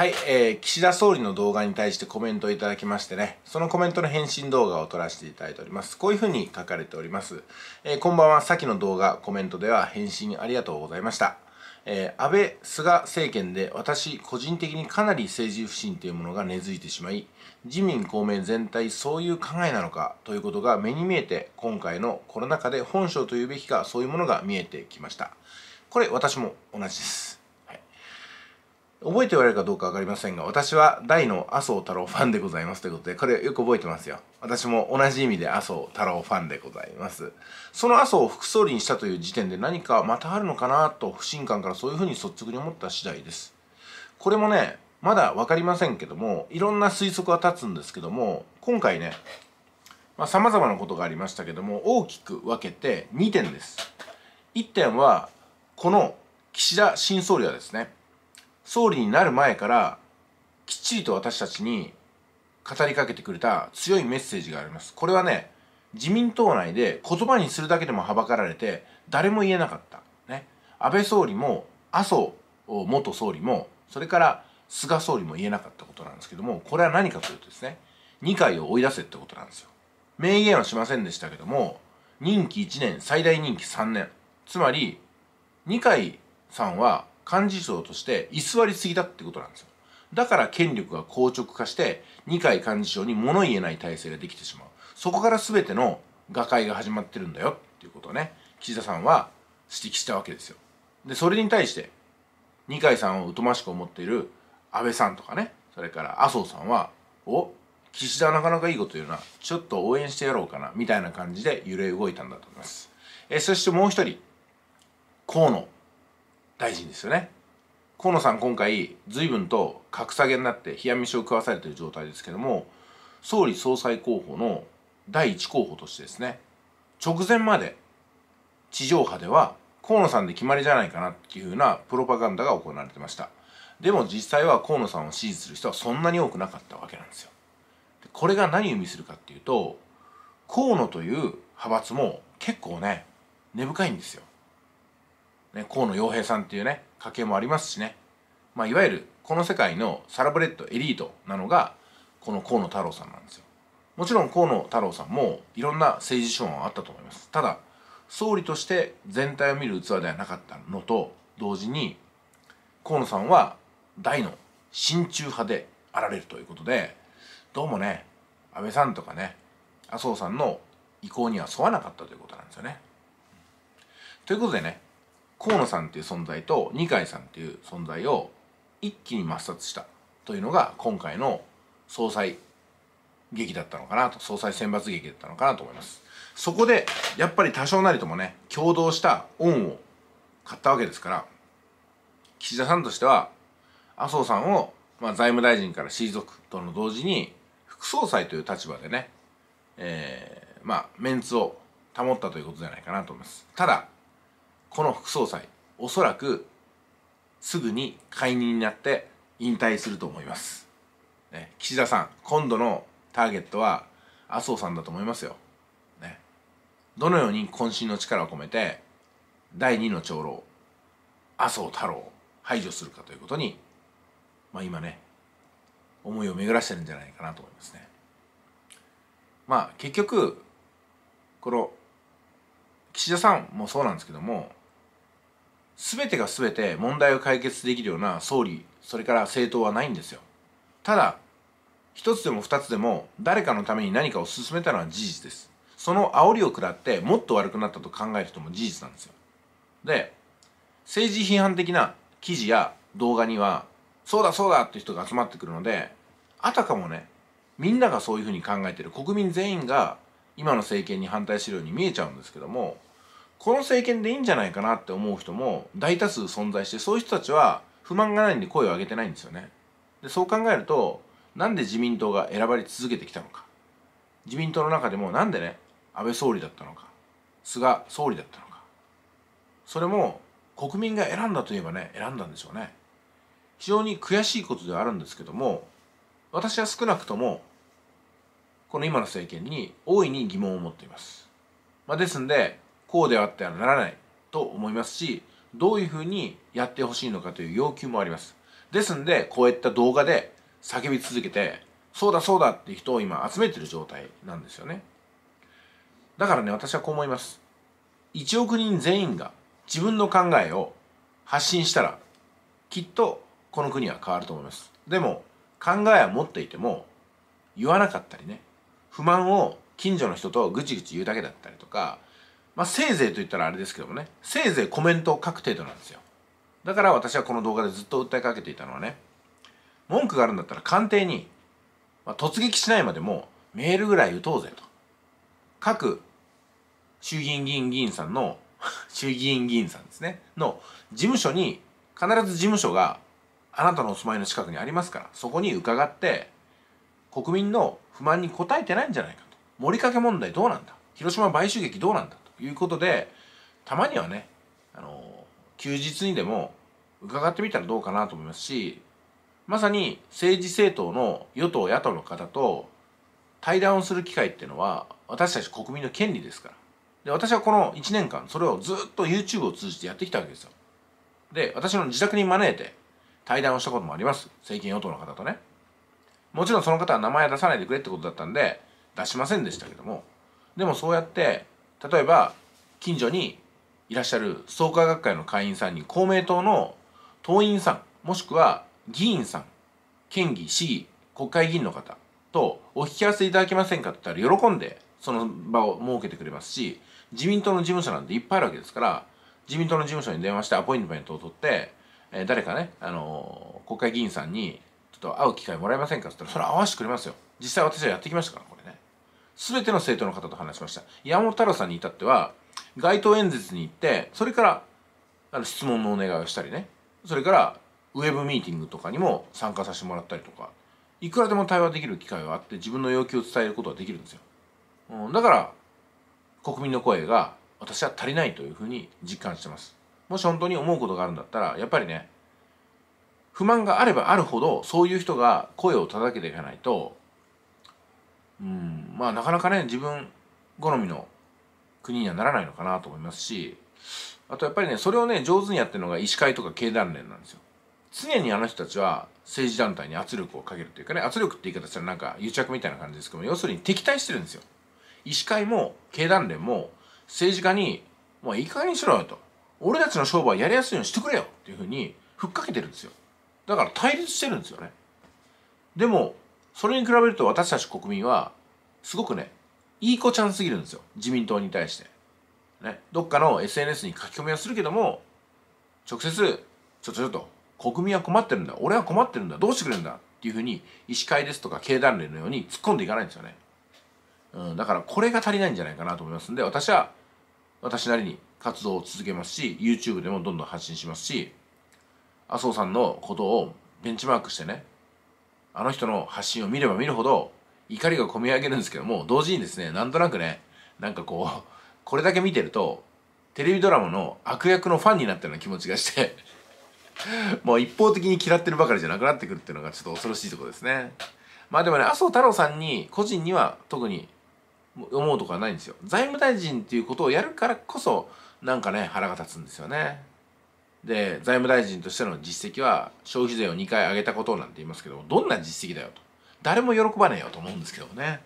はい、えー、岸田総理の動画に対してコメントをいただきましてね、そのコメントの返信動画を撮らせていただいております。こういうふうに書かれております。えー、こんばんは、先の動画、コメントでは返信ありがとうございました。えー、安倍、菅政権で私、個人的にかなり政治不信というものが根付いてしまい、自民公明全体そういう考えなのかということが目に見えて、今回のコロナ禍で本性というべきかそういうものが見えてきました。これ、私も同じです。覚えておられるかどうか分かりませんが私は大の麻生太郎ファンでございますということでこれよく覚えてますよ私も同じ意味で麻生太郎ファンでございますその麻生を副総理にしたという時点で何かまたあるのかなと不信感からそういうふうに率直に思った次第ですこれもねまだ分かりませんけどもいろんな推測は立つんですけども今回ねさまざ、あ、まなことがありましたけども大きく分けて2点です1点はこの岸田新総理はですね総理になる前からきっちりと私たちに語りかけてくれた強いメッセージがあります。これはね、自民党内で言葉にするだけでもはばかられて誰も言えなかった。ね。安倍総理も麻生元総理もそれから菅総理も言えなかったことなんですけども、これは何かというとですね、二階を追い出せってことなんですよ。明言はしませんでしたけども、任期1年、最大任期3年。つまり、二階さんは幹事長として居座りすぎだってことなんですよだから権力が硬直化して二階幹事長に物言えない体制ができてしまうそこから全ての瓦解が始まってるんだよっていうことをね岸田さんは指摘したわけですよでそれに対して二階さんを疎ましく思っている安倍さんとかねそれから麻生さんはお岸田なかなかいいこと言うなちょっと応援してやろうかなみたいな感じで揺れ動いたんだと思いますえそしてもう一人河野大事ですよね河野さん今回随分と格下げになって冷や飯を食わされている状態ですけども総理総裁候補の第1候補としてですね直前まで地上波では河野さんで決まりじゃないかなっていうふうなプロパガンダが行われてましたでも実際は河野さんを支持する人はそんなに多くなかったわけなんですよこれが何を意味するかっていうと河野という派閥も結構ね根深いんですよね、河野洋平さんっていうね家系もありますしね、まあ、いわゆるこの世界のサラブレッドエリートなのがこの河野太郎さんなんですよもちろん河野太郎さんもいろんな政治手腕はあったと思いますただ総理として全体を見る器ではなかったのと同時に河野さんは大の親中派であられるということでどうもね安倍さんとかね麻生さんの意向には沿わなかったということなんですよね。ということでね河野さんっていう存在と二階さんっていう存在を一気に抹殺したというのが今回の総裁劇だったのかなと総裁選抜劇だったのかなと思いますそこでやっぱり多少なりともね共同した恩を買ったわけですから岸田さんとしては麻生さんを、まあ、財務大臣から退くとの同時に副総裁という立場でねえー、まあメンツを保ったということじゃないかなと思いますただこの副総裁おそらくすぐに解任になって引退すると思います、ね、岸田さん今度のターゲットは麻生さんだと思いますよ、ね、どのように渾身の力を込めて第2の長老麻生太郎を排除するかということにまあ今ね思いを巡らしてるんじゃないかなと思いますねまあ結局この岸田さんもそうなんですけども全てが全て問題を解決できるような総理それから政党はないんですよただ一つでも二つでも誰かのために何かを進めたのは事実ですその煽りを食らってもっと悪くなったと考える人も事実なんですよで政治批判的な記事や動画にはそうだそうだって人が集まってくるのであたかもねみんながそういうふうに考えてる国民全員が今の政権に反対してるように見えちゃうんですけどもこの政権でいいんじゃないかなって思う人も大多数存在してそういう人たちは不満がないんで声を上げてないんですよね。でそう考えるとなんで自民党が選ばれ続けてきたのか自民党の中でもなんでね安倍総理だったのか菅総理だったのかそれも国民が選んだといえばね選んだんでしょうね非常に悔しいことではあるんですけども私は少なくともこの今の政権に大いに疑問を持っています、まあ、ですんでこうであってはならないと思いますしどういうふうにやってほしいのかという要求もありますですんでこういった動画で叫び続けてそうだそうだって人を今集めてる状態なんですよねだからね私はこう思います1億人全員が自分の考えを発信したらきっとこの国は変わると思いますでも考えは持っていても言わなかったりね不満を近所の人とぐちぐち言うだけだったりとかまあ、せいぜいと言ったらあれですけどもねせいぜいコメントを書く程度なんですよだから私はこの動画でずっと訴えかけていたのはね文句があるんだったら官邸に、まあ、突撃しないまでもメールぐらい打とうぜと各衆議院議員議員さんの 衆議院議員さんですねの事務所に必ず事務所があなたのお住まいの近くにありますからそこに伺って国民の不満に応えてないんじゃないかと盛りかけ問題どうなんだ広島買収劇どうなんだということでたまにはねあの休日にでも伺ってみたらどうかなと思いますしまさに政治政党の与党野党の方と対談をする機会っていうのは私たち国民の権利ですからで私はこの1年間それをずっと YouTube を通じてやってきたわけですよで私の自宅に招いて対談をしたこともあります政権与党の方とねもちろんその方は名前出さないでくれってことだったんで出しませんでしたけどもでもそうやって例えば近所にいらっしゃる創価学会の会員さんに公明党の党員さんもしくは議員さん県議市議国会議員の方とお引き合わせいただけませんかって言ったら喜んでその場を設けてくれますし自民党の事務所なんていっぱいあるわけですから自民党の事務所に電話してアポイントメントを取って、えー、誰かね、あのー、国会議員さんにちょっと会う機会もらえませんかって言ったらそれ合わせてくれますよ実際私はやってきましたからこれ全ての政党の方と話しました山本太郎さんに至っては街頭演説に行ってそれからあの質問のお願いをしたりねそれからウェブミーティングとかにも参加させてもらったりとかいくらでも対話できる機会があって自分の要求を伝えることができるんですよ、うん、だから国民の声が私は足りないというふうに実感してますもし本当に思うことがあるんだったらやっぱりね不満があればあるほどそういう人が声を叩けていかないとうんまあなかなかね自分好みの国にはならないのかなと思いますしあとやっぱりねそれをね上手にやってるのが医師会とか経団連なんですよ。常にあの人たちは政治団体に圧力をかけるというかね圧力って言い方したらなんか癒着みたいな感じですけども要するに敵対してるんですよ。医師会も経団連も政治家に「もういい加減にしろよ」と「俺たちの商売やりやすいようにしてくれよ」っていうふうにふっかけてるんですよ。だから対立してるんですよね。でもそれに比べると私たち国民はすごくねいい子ちゃんすぎるんですよ自民党に対して、ね、どっかの SNS に書き込みはするけども直接ちょちょちょっと国民は困ってるんだ俺は困ってるんだどうしてくれるんだっていうふうに医師会ですとか経団連のように突っ込んでいかないんですよね、うん、だからこれが足りないんじゃないかなと思いますんで私は私なりに活動を続けますし YouTube でもどんどん発信しますし麻生さんのことをベンチマークしてねあの人の発信を見れば見るほど怒りがこみ上げるんですけども同時にですねなんとなくねなんかこうこれだけ見てるとテレビドラマの悪役のファンになったような気持ちがして もう一方的に嫌ってるばかりじゃなくなってくるっていうのがちょっと恐ろしいとこですねまあでもね麻生太郎さんに個人には特に思うとこはないんですよ財務大臣っていうことをやるからこそなんかね腹が立つんですよねで財務大臣としての実績は消費税を2回上げたことなんて言いますけどどんな実績だよと誰も喜ばねえよと思うんですけどもね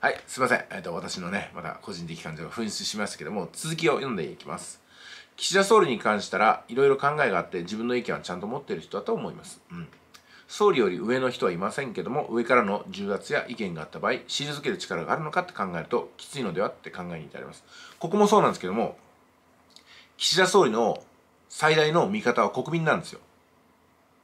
はいすいません、えっと、私のねまだ個人的感情が紛失しましたけども続きを読んでいきます岸田総理に関したらいろいろ考えがあって自分の意見はちゃんと持っている人だと思います、うん、総理より上の人はいませんけども上からの重圧や意見があった場合退ける力があるのかって考えるときついのではって考えに至りますここもそうなんですけども岸田総理の最大の味方は国民なんですよ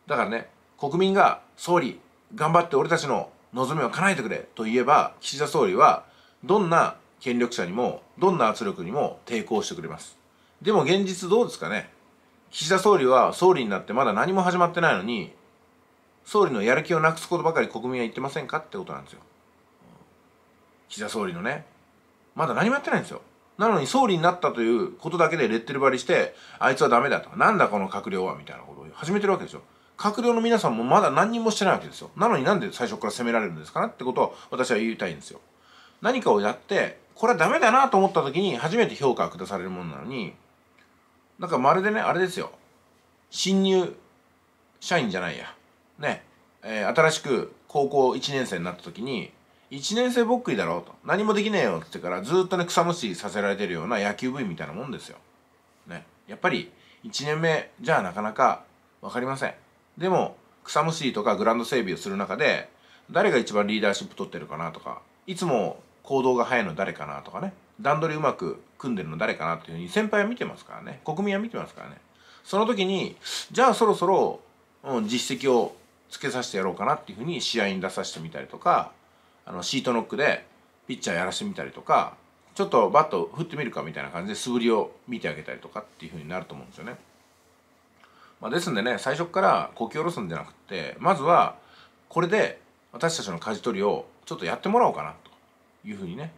だからね国民が総理頑張って俺たちの望みを叶えてくれと言えば岸田総理はどんな権力者にもどんな圧力にも抵抗してくれますでも現実どうですかね岸田総理は総理になってまだ何も始まってないのに総理のやる気をなくすことばかり国民は言ってませんかってことなんですよ岸田総理のねまだ何もやってないんですよなのに総理になったということだけでレッテル張りして、あいつはダメだとか、なんだこの閣僚はみたいなことを始めてるわけですよ。閣僚の皆さんもまだ何にもしてないわけですよ。なのになんで最初から責められるんですかなってことを私は言いたいんですよ。何かをやって、これはダメだなと思った時に初めて評価が下されるものなのに、なんかまるでね、あれですよ。新入社員じゃないや。ね。えー、新しく高校1年生になった時に、1年生ぼっくりだろうと何もできねえよって言ってからずっとね草むしりさせられてるような野球部員みたいなもんですよ。ね、やっぱり1年目じゃなかなか分かりません。でも草むしりとかグラウンド整備をする中で誰が一番リーダーシップ取ってるかなとかいつも行動が早いの誰かなとかね段取りうまく組んでるの誰かなっていうふうに先輩は見てますからね国民は見てますからねその時にじゃあそろそろ、うん、実績をつけさせてやろうかなっていうふうに試合に出させてみたりとかあのシートノックでピッチャーやらしてみたりとかちょっとバット振ってみるかみたいな感じで素振りを見てあげたりとかっていう風になると思うんですよね。まあ、ですんでね最初からこき下ろすんじゃなくてまずはこれで私たちの舵取りをちょっとやってもらおうかなというふうにね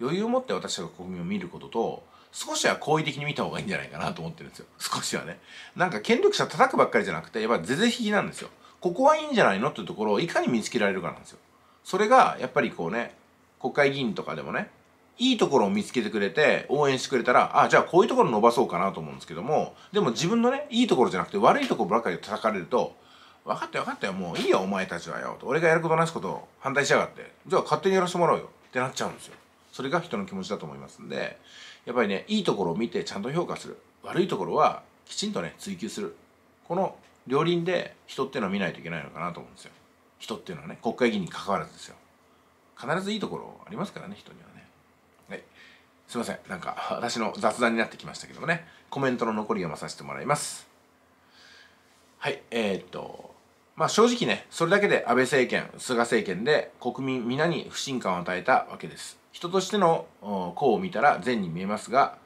余裕を持って私が国民を見ることと少しは好意的に見た方がいいんじゃないかなと思ってるんですよ少しはねなんか権力者叩くばっかりじゃなくてやっぱ是々非々なんですよここはいいんじゃないのっていうところをいかに見つけられるかなんですよそれがやっぱりこうね国会議員とかでもねいいところを見つけてくれて応援してくれたらあじゃあこういうところ伸ばそうかなと思うんですけどもでも自分のねいいところじゃなくて悪いところばっかり叩かれると分かったよ分かったよもういいよお前たちはよと俺がやることなすこと反対しやがってじゃあ勝手にやらせてもらおうよってなっちゃうんですよそれが人の気持ちだと思いますんでやっぱりねいいところを見てちゃんと評価する悪いところはきちんとね追求するこの両輪で人っていうのは見ないといけないのかなと思うんですよ人っていうのはね国会議員に関わらずですよ必ずいいところありますからね人にはねはいすいませんなんか私の雑談になってきましたけどもねコメントの残り読まさせてもらいますはいえー、っとまあ正直ねそれだけで安倍政権菅政権で国民皆に不信感を与えたわけです人としての功を見たら善に見えますが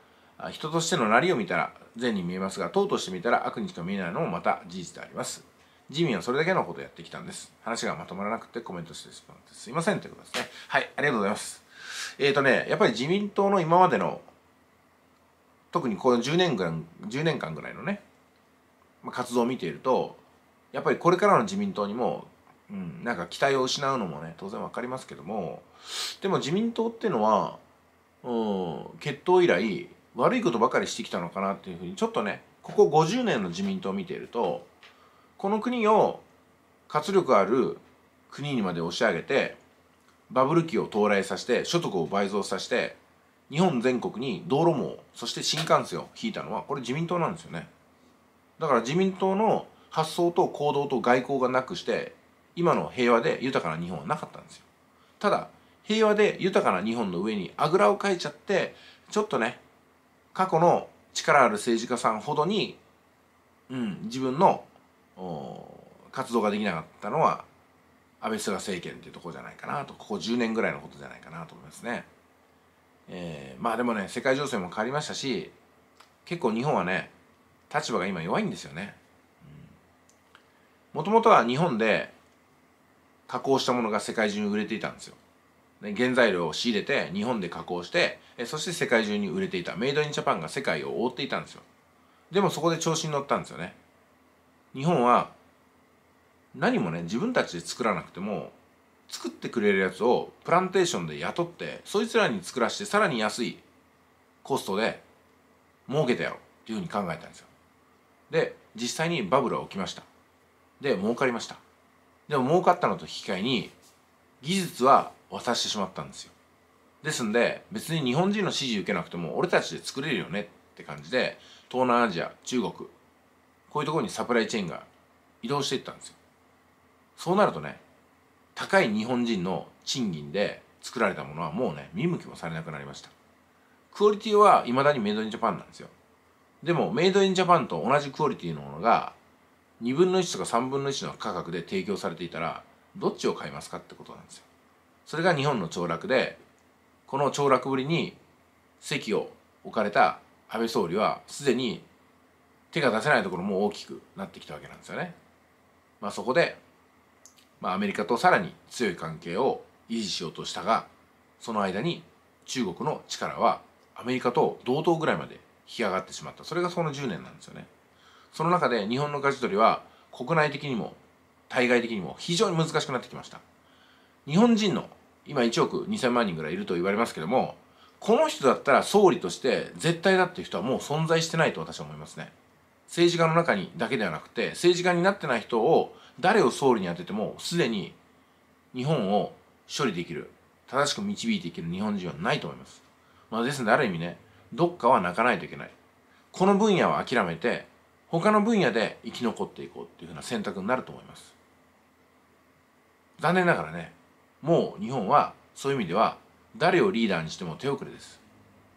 人としてのなりを見たら善に見えますが党として見たら悪にしか見えないのもまた事実でありますジミーはそれだけのことをやってきたんです。話がまとまらなくてコメントしてしまってすいませんってことですね。はい、ありがとうございます。えっ、ー、とね、やっぱり自民党の今までの、特にこの10年間、10年間ぐらいのね、まあ、活動を見ていると、やっぱりこれからの自民党にも、うん、なんか期待を失うのもね、当然わかりますけども、でも自民党っていうのは、うん、決闘以来、悪いことばかりしてきたのかなっていうふうに、ちょっとね、ここ50年の自民党を見ていると、この国を活力ある国にまで押し上げてバブル期を到来させて所得を倍増させて日本全国に道路網そして新幹線を引いたのはこれ自民党なんですよねだから自民党の発想と行動と外交がなくして今の平和で豊かな日本はなかったんですよただ平和で豊かな日本の上にあぐらをかいちゃってちょっとね過去の力ある政治家さんほどに、うん、自分の活動ができなかったのは安倍菅政権っていうとこじゃないかなとここ10年ぐらいのことじゃないかなと思いますね。えー、まあでもね世界情勢も変わりましたし結構日本はね立場が今弱いんですよね。もともとは日本で加工したものが世界中に売れていたんですよ。原材料を仕入れて日本で加工してそして世界中に売れていたメイドインジャパンが世界を覆っていたんですよでもそこで調子に乗ったんですよね日本は何もね自分たちで作らなくても作ってくれるやつをプランテーションで雇ってそいつらに作らしてさらに安いコストで儲けてやろうっていうふうに考えたんですよで実際にバブルは起きましたで儲かりましたでも儲かったのと引き換えに技術は渡してしまったんですよですんで別に日本人の支持受けなくても俺たちで作れるよねって感じで東南アジア中国こういうところにサプライチェーンが移動していったんですよそうなるとね高い日本人の賃金で作られたものはもうね見向きもされなくなりましたクオリティはいまだにメイドインジャパンなんですよでもメイドインジャパンと同じクオリティのものが2分の1とか3分の1の価格で提供されていたらどっちを買いますかってことなんですよそれが日本の凋落でこの凋落ぶりに席を置かれた安倍総理はすでに手が出せないところも大きくなってきたわけなんですよね。まあ、そこで、まあ、アメリカとさらに強い関係を維持しようとしたがその間に中国の力はアメリカと同等ぐらいまで引き上がってしまったそれがその10年なんですよね。その中で日本の舵取りは国内的にも対外的にも非常に難しくなってきました。日本人の今1億2000万人ぐらいいると言われますけどもこの人だったら総理として絶対だっていう人はもう存在してないと私は思いますね。政治家の中にだけではなくて政治家になってない人を誰を総理に当ててもすでに日本を処理できる正しく導いていける日本人はないと思います、まあ、ですのである意味ねどっかは泣かないといけないこの分野は諦めて他の分野で生き残っていこうっていうふうな選択になると思います残念ながらねもう日本はそういう意味では誰をリーダーにしても手遅れです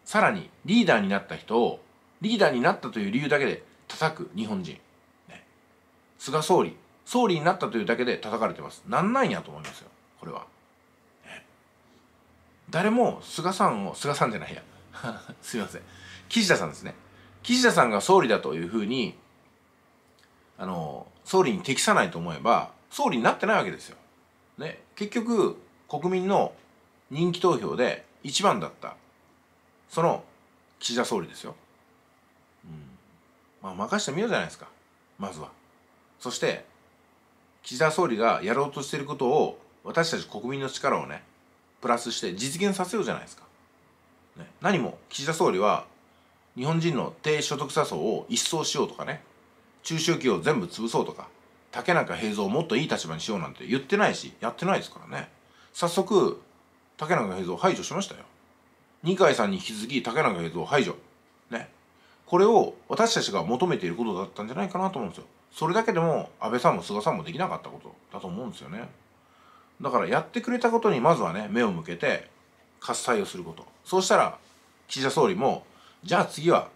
さらにリーダーになった人をリーダーになったという理由だけで叩く日本人、ね、菅総理総理になったというだけで叩かれてますなんないんやと思いますよこれは、ね、誰も菅さんを菅さんじゃないや すいません岸田さんですね岸田さんが総理だというふうにあの総理に適さないと思えば総理になってないわけですよ、ね、結局国民の人気投票で1番だったその岸田総理ですよ、うんまあ、任してみようじゃないですかまずはそして岸田総理がやろうとしていることを私たち国民の力をねプラスして実現させようじゃないですか、ね、何も岸田総理は日本人の低所得者層を一掃しようとかね中小企業を全部潰そうとか竹中平蔵をもっといい立場にしようなんて言ってないしやってないですからね早速竹中平蔵を排除しましたよ二階さんに引き続き竹中平蔵を排除これを私たちが求めていることだったんじゃないかなと思うんですよ。それだけでも安倍さんも菅さんもできなかったことだと思うんですよね。だからやってくれたことにまずはね目を向けて喝采をすることそうしたら岸田総理もじゃあ次は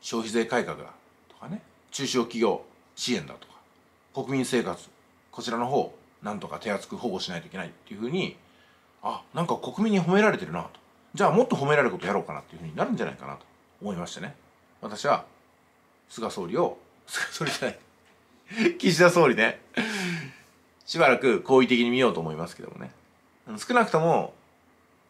消費税改革だとかね中小企業支援だとか国民生活こちらの方なんとか手厚く保護しないといけないっていうふうにあなんか国民に褒められてるなとじゃあもっと褒められることやろうかなっていうふうになるんじゃないかなと思いましてね。私は菅総理を 菅総理じゃない岸田総理ねしばらく好意的に見ようと思いますけどもね少なくとも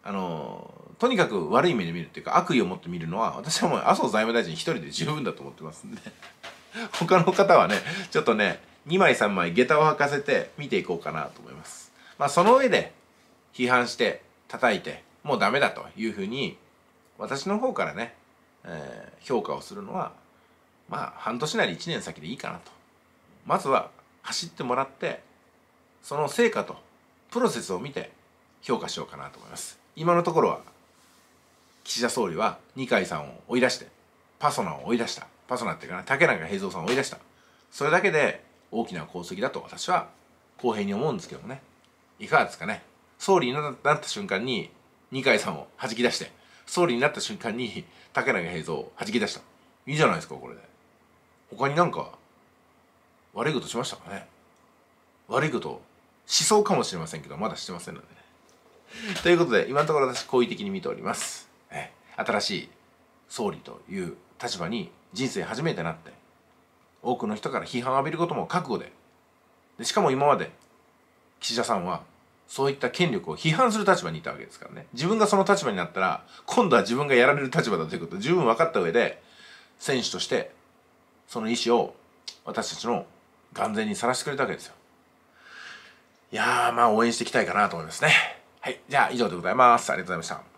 あのとにかく悪い目で見るっていうか悪意を持って見るのは私はもう麻生財務大臣一人で十分だと思ってますんで 他の方はねちょっとね2枚3枚下駄を履かせて見ていこうかなと思いますまあその上で批判して叩いてもうダメだというふうに私の方からねえー、評価をするのはまあ半年なり1年先でいいかなとまずは走ってもらってその成果とプロセスを見て評価しようかなと思います今のところは岸田総理は二階さんを追い出してパソナを追い出したパソナっていうかな竹中平蔵さんを追い出したそれだけで大きな功績だと私は公平に思うんですけどもねいかがですかね総理になった瞬間に二階さんをはじき出して総理になった瞬間に竹中平蔵を弾き出したいいじゃないですかこれで他になんか悪いことしましたかね悪いことしそうかもしれませんけどまだしてませんのでねということで今のところ私好意的に見ております、え新しい総理という立場に人生初めてなって多くの人から批判を浴びることも覚悟ででしかも今まで岸田さんはそういった権力を批判する立場にいたわけですからね自分がその立場になったら今度は自分がやられる立場だということを十分分かった上で選手としてその意思を私たちの眼前にさらしてくれたわけですよいやーまあ応援していきたいかなと思いますねはいじゃあ以上でございますありがとうございました